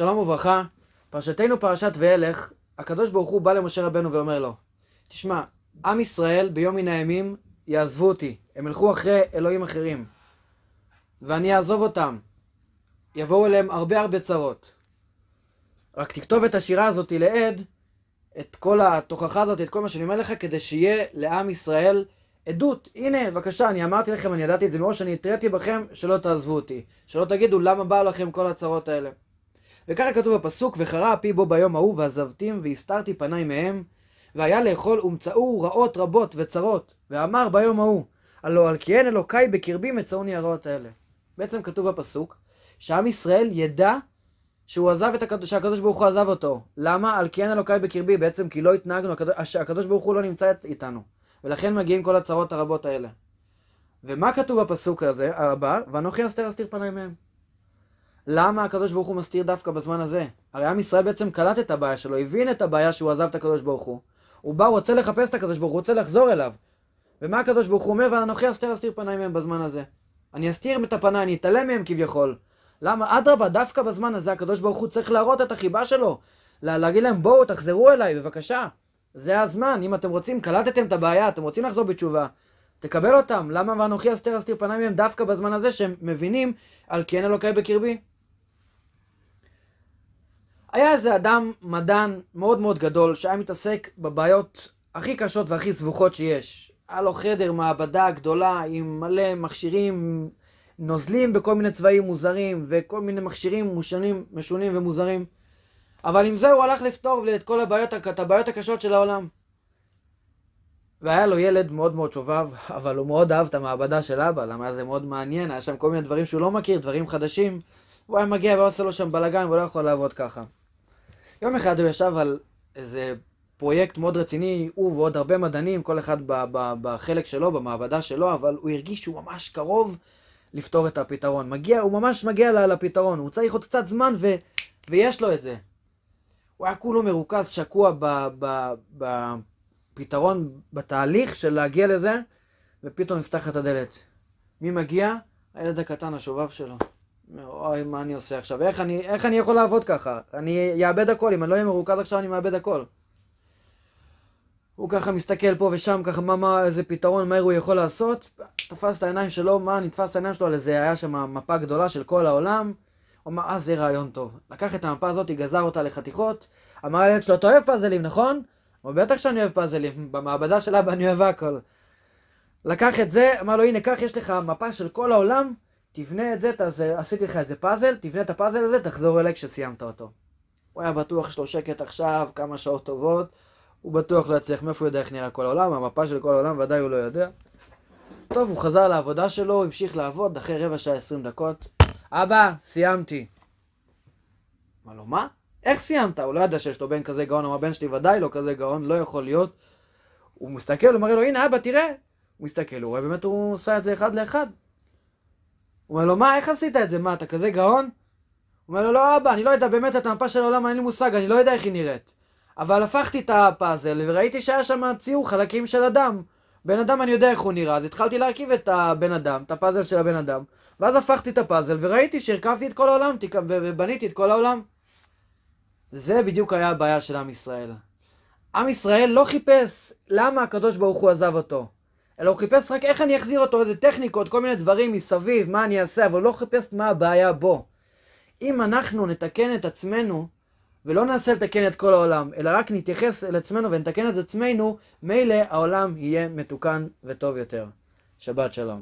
שלום וברכה, פרשתנו פרשת וילך, הקדוש ברוך הוא בא למשה רבנו ואומר לו, תשמע, עם ישראל ביום מן הימים יעזבו אותי, הם ילכו אחרי אלוהים אחרים, ואני אעזוב אותם, יבואו אליהם הרבה הרבה צרות. רק תכתוב את השירה הזאתי לעד, את כל התוכחה הזאת, את כל מה שאני אומר לך, כדי שיהיה לעם ישראל עדות. הנה, בבקשה, אני אמרתי לכם, אני ידעתי את זה מראש, אני התריתי בכם שלא תעזבו אותי, שלא תגידו למה באו לכם כל הצרות האלה. וככה כתוב הפסוק, וחרה אפי בו ביום ההוא ועזבתים והסתרתי פניי מהם, והיה לאכול ומצאו רעות רבות וצרות, ואמר ביום ההוא, הלא על כי אין אלוקיי בקרבי מצאוני הרעות האלה. בעצם כתוב הפסוק, שעם ישראל ידע שהוא עזב את הקדוש, שהקדוש ברוך הוא עזב אותו. למה? על כי אין אלוקיי בקרבי, בעצם כי לא התנהגנו, הקדוש, הקדוש ברוך הוא לא נמצא איתנו. ולכן מגיעים כל הצרות הרבות האלה. ומה כתוב בפסוק הזה, הבא? ואנוכי אסתר אסתיר פניי מהם. למה הקדוש ברוך הוא מסתיר דווקא בזמן הזה? הרי עם ישראל בעצם קלט את הבעיה שלו, הבין את הבעיה שהוא עזב את הקדוש ברוך הוא. הוא בא, הוא רוצה לחפש את הקדוש ברוך הוא, רוצה לחזור אליו. ומה הקדוש ברוך הוא אומר? ואנוכי אסתר אסתיר פניי מהם בזמן הזה. אני אסתיר את הפניי, אני אתעלם מהם כביכול. למה? אדרבה, דווקא בזמן הזה הקדוש ברוך הוא צריך להראות את החיבה שלו. לה, להגיד להם, בואו, תחזרו אליי, בבקשה. זה הזמן, אם אתם רוצים, קלטתם את הבעיה, אתם רוצים לחזור בתשובה. תקבל אותם, למה ואנוכי אסתר אסתיר פניי מהם דווקא בזמן הזה שהם מבינים על כי אין אלוקיי בקרבי? היה איזה אדם, מדען מאוד מאוד גדול, שהיה מתעסק בבעיות הכי קשות והכי סבוכות שיש. היה לו חדר מעבדה גדולה עם מלא מכשירים, נוזלים בכל מיני צבעים מוזרים, וכל מיני מכשירים מושנים, משונים ומוזרים. אבל עם זה הוא הלך לפתור את כל הבעיות, את הבעיות הקשות של העולם. והיה לו ילד מאוד מאוד שובב, אבל הוא מאוד אהב את המעבדה של אבא, למה היה זה מאוד מעניין, היה שם כל מיני דברים שהוא לא מכיר, דברים חדשים. הוא היה מגיע ועושה לו שם בלאגן והוא לא יכול לעבוד ככה. יום אחד הוא ישב על איזה פרויקט מאוד רציני, הוא ועוד הרבה מדענים, כל אחד ב- ב- בחלק שלו, במעבדה שלו, אבל הוא הרגיש שהוא ממש קרוב לפתור את הפתרון. מגיע, הוא ממש מגיע לפתרון, הוא צריך עוד קצת זמן ו- ויש לו את זה. הוא היה כולו מרוכז, שקוע בפתרון, בתהליך של להגיע לזה, ופתאום נפתח את הדלת. מי מגיע? הילד הקטן, השובב שלו. אוי, מה אני עושה עכשיו? איך אני, איך אני יכול לעבוד ככה? אני אאבד הכל, אם אני לא אהיה מרוכז עכשיו, אני מאבד הכל. הוא ככה מסתכל פה ושם, ככה מה, מה, איזה פתרון מהר הוא יכול לעשות. תפס את העיניים שלו, מה, נתפס את העיניים שלו על איזה, היה שם מפה גדולה של כל העולם. הוא אמר, אה, זה רעיון טוב. לקח את המפה הזאת, גזר אותה לחתיכות. אמר לילד שלו, אתה אוהב פאזלים, נכון? הוא אומר, בטח שאני אוהב פאזלים, במעבדה של אבא אני אוהב הכל. לקח את זה, אמר לו, הנה, קח, יש לך מפה של כל העולם. תבנה את זה, תעשה, עשיתי לך איזה פאזל, תבנה את הפאזל הזה, תחזור אליי כשסיימת אותו. הוא היה בטוח שלו שקט עכשיו, כמה שעות טובות, הוא בטוח לא יצליח, מאיפה הוא יודע איך נראה כל העולם, המפה של כל העולם ודאי הוא לא יודע. טוב, הוא חזר לעבודה שלו, המשיך לעבוד, אחרי רבע שעה עשרים דקות. אבא, סיימתי. אמר לו, מה? איך סיימת? הוא לא ידע שיש לו בן כזה גאון, אמר, בן שלי ודאי לא כזה גאון, לא יכול להיות. הוא מסתכל, הוא מראה לו, הנה אבא, תראה. הוא מסתכל, הוא רואה, באמת הוא עשה את זה אחד לאחד. הוא אומר לו, מה, איך עשית את זה? מה, אתה כזה גאון? הוא אומר לו, לא אבא, אני לא יודע באמת את המפה של העולם, אין לי מושג, אני לא יודע איך היא נראית. אבל הפכתי את הפאזל וראיתי שהיה שם ציור חלקים של אדם. בן אדם אני יודע איך הוא נראה, אז התחלתי להרכיב את הבן אדם, את הפאזל של הבן אדם, ואז הפכתי את הפאזל וראיתי שהרכבתי את כל העולם ובניתי את כל העולם. זה בדיוק היה הבעיה של עם ישראל. עם ישראל לא חיפש למה הקדוש ברוך הוא עזב אותו. אלא הוא חיפש רק איך אני אחזיר אותו, איזה טכניקות, כל מיני דברים מסביב, מה אני אעשה, אבל לא חיפש מה הבעיה בו. אם אנחנו נתקן את עצמנו, ולא ננסה לתקן את כל העולם, אלא רק נתייחס אל עצמנו ונתקן את עצמנו, מילא העולם יהיה מתוקן וטוב יותר. שבת שלום.